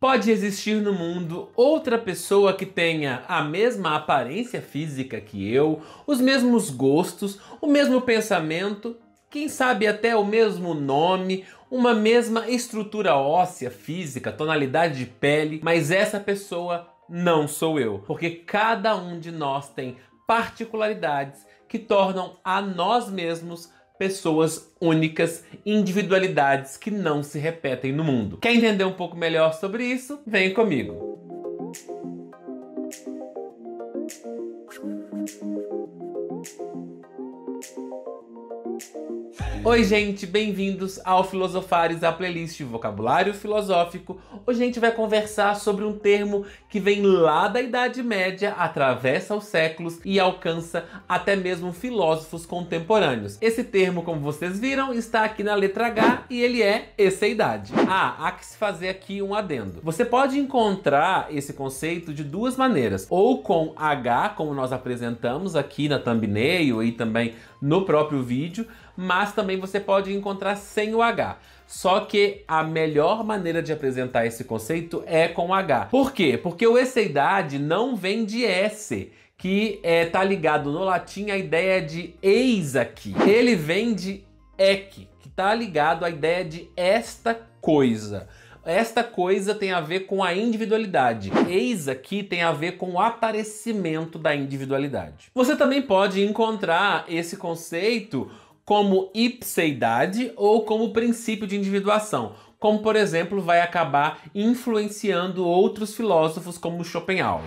Pode existir no mundo outra pessoa que tenha a mesma aparência física que eu, os mesmos gostos, o mesmo pensamento, quem sabe até o mesmo nome, uma mesma estrutura óssea, física, tonalidade de pele, mas essa pessoa não sou eu, porque cada um de nós tem particularidades que tornam a nós mesmos pessoas únicas, individualidades que não se repetem no mundo. Quer entender um pouco melhor sobre isso? Vem comigo! É. Oi, gente, bem-vindos ao Filosofares, a playlist de vocabulário filosófico. Hoje a gente vai conversar sobre um termo que vem lá da Idade Média, atravessa os séculos e alcança até mesmo filósofos contemporâneos. Esse termo, como vocês viram, está aqui na letra H e ele é essa idade. Ah, há que se fazer aqui um adendo. Você pode encontrar esse conceito de duas maneiras, ou com H, como nós apresentamos aqui na thumbnail e também no próprio vídeo, mas também você pode encontrar sem o H. Só que a melhor maneira de apresentar esse conceito é com H. Por quê? Porque o esseidade não vem de S, que é, tá ligado no latim à ideia de eis aqui. Ele vem de ec, que tá ligado à ideia de esta coisa. Esta coisa tem a ver com a individualidade. Eis aqui tem a ver com o aparecimento da individualidade. Você também pode encontrar esse conceito como ipseidade ou como princípio de individuação, como por exemplo vai acabar influenciando outros filósofos como Schopenhauer.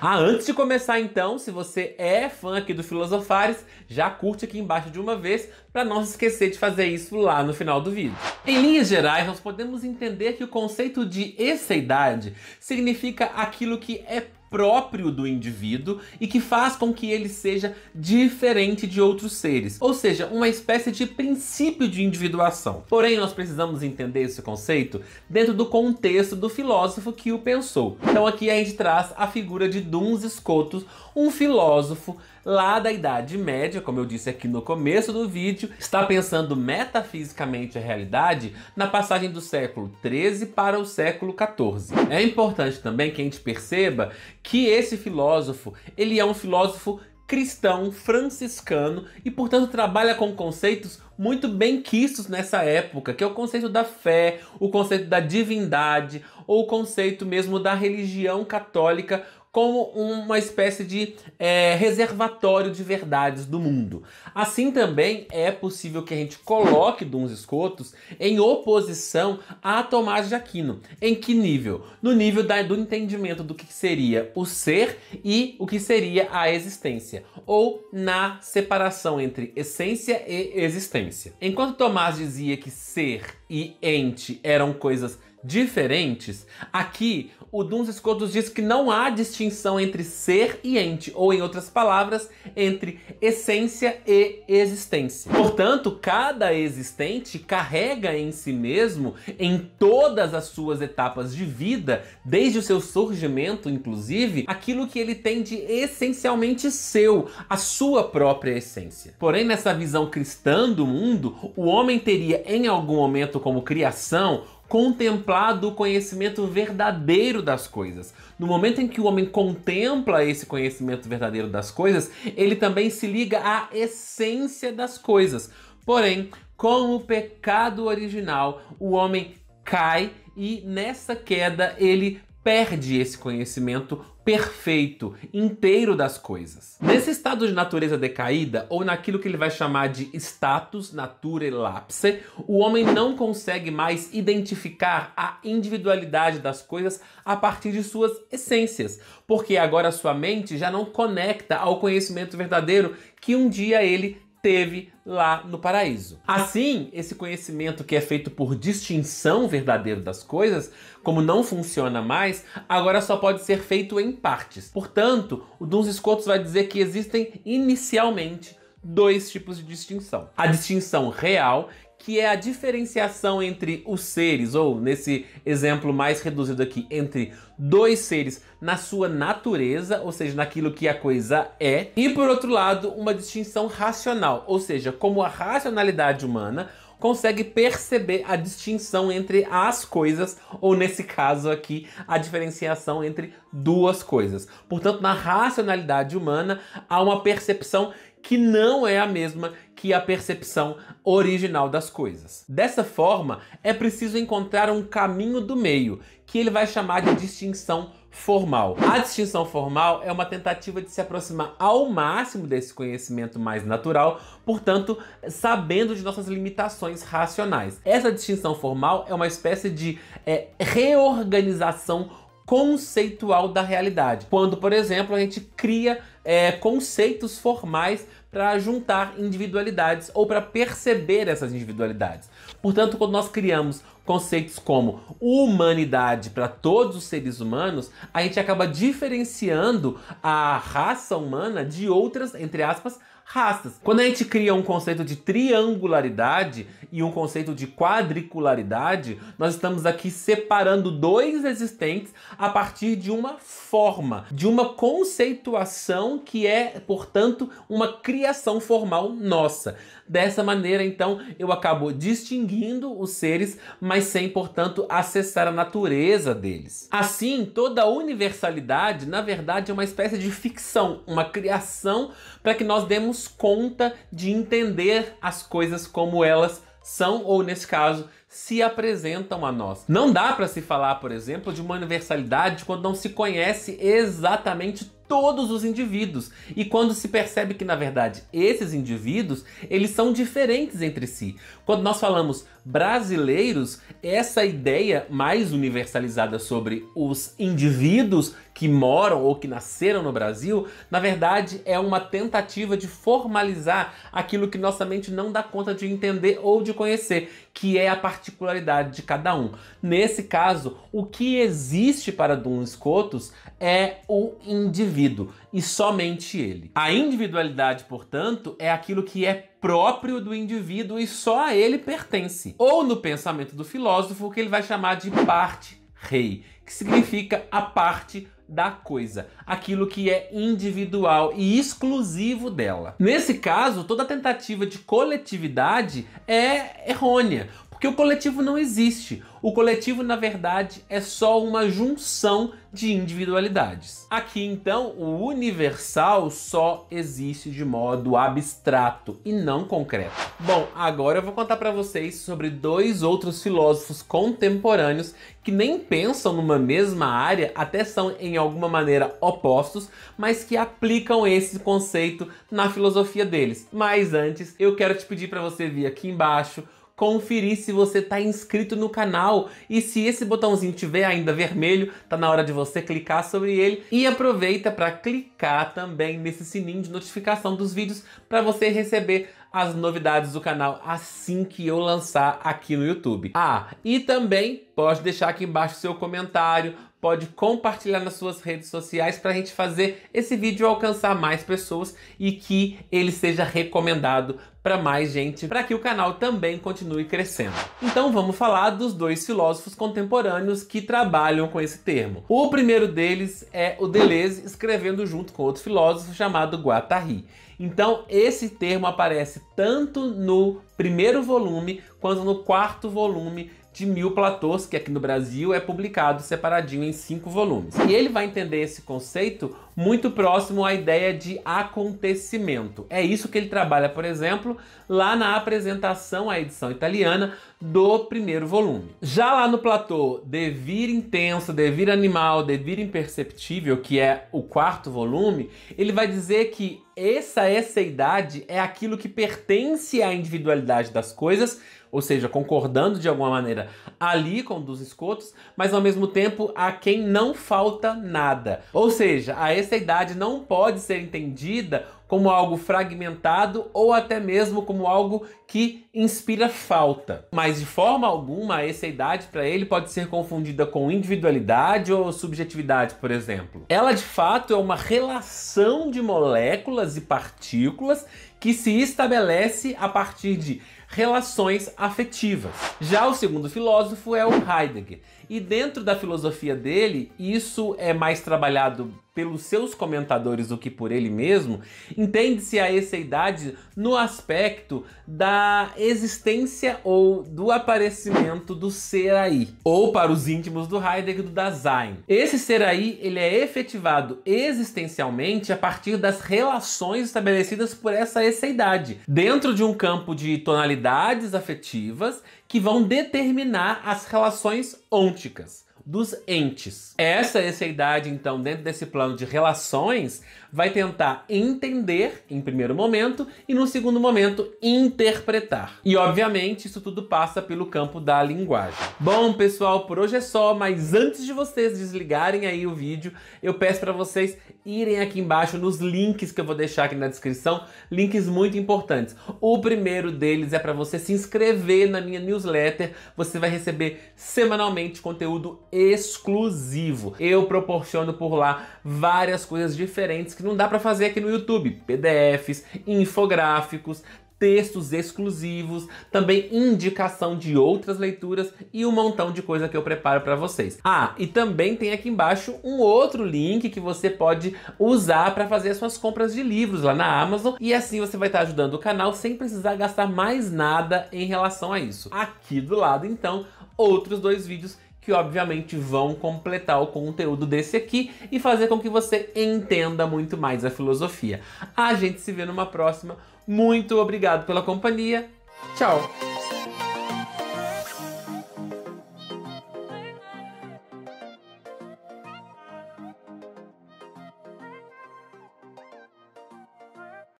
Ah, antes de começar então, se você é fã aqui do Filosofares, já curte aqui embaixo de uma vez para não se esquecer de fazer isso lá no final do vídeo. Em linhas gerais, nós podemos entender que o conceito de esseidade significa aquilo que é próprio do indivíduo e que faz com que ele seja diferente de outros seres, ou seja, uma espécie de princípio de individuação. Porém, nós precisamos entender esse conceito dentro do contexto do filósofo que o pensou. Então aqui a gente traz a figura de Duns Scotus, um filósofo lá da Idade Média, como eu disse aqui no começo do vídeo, está pensando metafisicamente a realidade na passagem do século 13 para o século 14. É importante também que a gente perceba que esse filósofo, ele é um filósofo cristão franciscano e, portanto, trabalha com conceitos muito bem quistos nessa época, que é o conceito da fé, o conceito da divindade ou o conceito mesmo da religião católica como uma espécie de é, reservatório de verdades do mundo. Assim também é possível que a gente coloque Duns Escotos em oposição a Tomás de Aquino. Em que nível? No nível da, do entendimento do que seria o ser e o que seria a existência, ou na separação entre essência e existência. Enquanto Tomás dizia que ser e ente eram coisas diferentes, aqui o Duns Scotus diz que não há distinção entre ser e ente, ou em outras palavras, entre essência e existência. Portanto, cada existente carrega em si mesmo, em todas as suas etapas de vida, desde o seu surgimento inclusive, aquilo que ele tem de essencialmente seu, a sua própria essência. Porém, nessa visão cristã do mundo, o homem teria em algum momento como criação contemplado o conhecimento verdadeiro das coisas. No momento em que o homem contempla esse conhecimento verdadeiro das coisas, ele também se liga à essência das coisas. Porém, com o pecado original, o homem cai e nessa queda ele perde esse conhecimento perfeito, inteiro das coisas. Nesse estado de natureza decaída, ou naquilo que ele vai chamar de status nature lapse, o homem não consegue mais identificar a individualidade das coisas a partir de suas essências, porque agora sua mente já não conecta ao conhecimento verdadeiro que um dia ele teve lá no paraíso. Assim, esse conhecimento que é feito por distinção verdadeira das coisas, como não funciona mais, agora só pode ser feito em partes. Portanto, o Duns Scotus vai dizer que existem inicialmente dois tipos de distinção. A distinção real, que é a diferenciação entre os seres, ou nesse exemplo mais reduzido aqui, entre dois seres na sua natureza, ou seja, naquilo que a coisa é, e por outro lado, uma distinção racional, ou seja, como a racionalidade humana consegue perceber a distinção entre as coisas, ou nesse caso aqui, a diferenciação entre duas coisas. Portanto, na racionalidade humana, há uma percepção que não é a mesma que a percepção original das coisas. Dessa forma, é preciso encontrar um caminho do meio, que ele vai chamar de distinção formal. A distinção formal é uma tentativa de se aproximar ao máximo desse conhecimento mais natural, portanto, sabendo de nossas limitações racionais. Essa distinção formal é uma espécie de é, reorganização conceitual da realidade. Quando, por exemplo, a gente cria é, conceitos formais para juntar individualidades ou para perceber essas individualidades. Portanto, quando nós criamos conceitos como humanidade para todos os seres humanos, a gente acaba diferenciando a raça humana de outras, entre aspas, rastas. Quando a gente cria um conceito de triangularidade e um conceito de quadricularidade, nós estamos aqui separando dois existentes a partir de uma forma, de uma conceituação que é, portanto, uma criação formal nossa. Dessa maneira, então, eu acabo distinguindo os seres, mas sem, portanto, acessar a natureza deles. Assim, toda a universalidade, na verdade, é uma espécie de ficção, uma criação para que nós demos damos conta de entender as coisas como elas são ou nesse caso se apresentam a nós. Não dá para se falar, por exemplo, de uma universalidade quando não se conhece exatamente todos os indivíduos. E quando se percebe que, na verdade, esses indivíduos, eles são diferentes entre si. Quando nós falamos brasileiros, essa ideia mais universalizada sobre os indivíduos que moram ou que nasceram no Brasil, na verdade, é uma tentativa de formalizar aquilo que nossa mente não dá conta de entender ou de conhecer, que é a particularidade de cada um. Nesse caso, o que existe para Duns Scotus é o indivíduo indivíduo e somente ele. A individualidade, portanto, é aquilo que é próprio do indivíduo e só a ele pertence. Ou no pensamento do filósofo, que ele vai chamar de parte rei, que significa a parte da coisa, aquilo que é individual e exclusivo dela. Nesse caso, toda tentativa de coletividade é errônea, porque o coletivo não existe. O coletivo, na verdade, é só uma junção de individualidades. Aqui, então, o universal só existe de modo abstrato e não concreto. Bom, agora eu vou contar para vocês sobre dois outros filósofos contemporâneos que nem pensam numa mesma área, até são em alguma maneira opostos, mas que aplicam esse conceito na filosofia deles. Mas antes, eu quero te pedir para você vir aqui embaixo conferir se você está inscrito no canal e se esse botãozinho tiver ainda vermelho, tá na hora de você clicar sobre ele e aproveita para clicar também nesse sininho de notificação dos vídeos para você receber as novidades do canal assim que eu lançar aqui no YouTube. Ah, e também pode deixar aqui embaixo seu comentário, pode compartilhar nas suas redes sociais para a gente fazer esse vídeo alcançar mais pessoas e que ele seja recomendado para mais gente, para que o canal também continue crescendo. Então vamos falar dos dois filósofos contemporâneos que trabalham com esse termo. O primeiro deles é o Deleuze, escrevendo junto com outro filósofo chamado Guattari. Então esse termo aparece tanto no primeiro volume quanto no quarto volume de Mil Platôs, que aqui no Brasil é publicado separadinho em cinco volumes. E ele vai entender esse conceito muito próximo à ideia de acontecimento. É isso que ele trabalha, por exemplo, lá na apresentação à edição italiana do primeiro volume. Já lá no platô vir Intenso, de vir Animal, de vir Imperceptível, que é o quarto volume, ele vai dizer que essa essa idade é aquilo que pertence à individualidade das coisas, ou seja, concordando de alguma maneira ali com o dos escotos, mas ao mesmo tempo a quem não falta nada. Ou seja, a essa idade não pode ser entendida como algo fragmentado ou até mesmo como algo que inspira falta. Mas de forma alguma, essa idade para ele pode ser confundida com individualidade ou subjetividade, por exemplo. Ela de fato é uma relação de moléculas e partículas que se estabelece a partir de relações afetivas. Já o segundo filósofo é o Heidegger. E dentro da filosofia dele, isso é mais trabalhado pelos seus comentadores do que por ele mesmo, entende-se a essa idade no aspecto da existência ou do aparecimento do ser aí, ou para os íntimos do Heidegger do Dasein. Esse ser aí, ele é efetivado existencialmente a partir das relações estabelecidas por essa essa idade, dentro de um campo de tonalidades afetivas que vão determinar as relações ontem políticas dos entes. Essa ansiedade, então, dentro desse plano de relações, vai tentar entender em primeiro momento e no segundo momento interpretar. E obviamente isso tudo passa pelo campo da linguagem. Bom, pessoal, por hoje é só, mas antes de vocês desligarem aí o vídeo, eu peço para vocês irem aqui embaixo nos links que eu vou deixar aqui na descrição, links muito importantes. O primeiro deles é para você se inscrever na minha newsletter, você vai receber semanalmente conteúdo exclusivo. Eu proporciono por lá várias coisas diferentes que não dá para fazer aqui no YouTube. PDFs, infográficos, textos exclusivos, também indicação de outras leituras e um montão de coisa que eu preparo para vocês. Ah, e também tem aqui embaixo um outro link que você pode usar para fazer as suas compras de livros lá na Amazon e assim você vai estar tá ajudando o canal sem precisar gastar mais nada em relação a isso. Aqui do lado, então, outros dois vídeos que obviamente vão completar o conteúdo desse aqui e fazer com que você entenda muito mais a filosofia. A gente se vê numa próxima. Muito obrigado pela companhia. Tchau!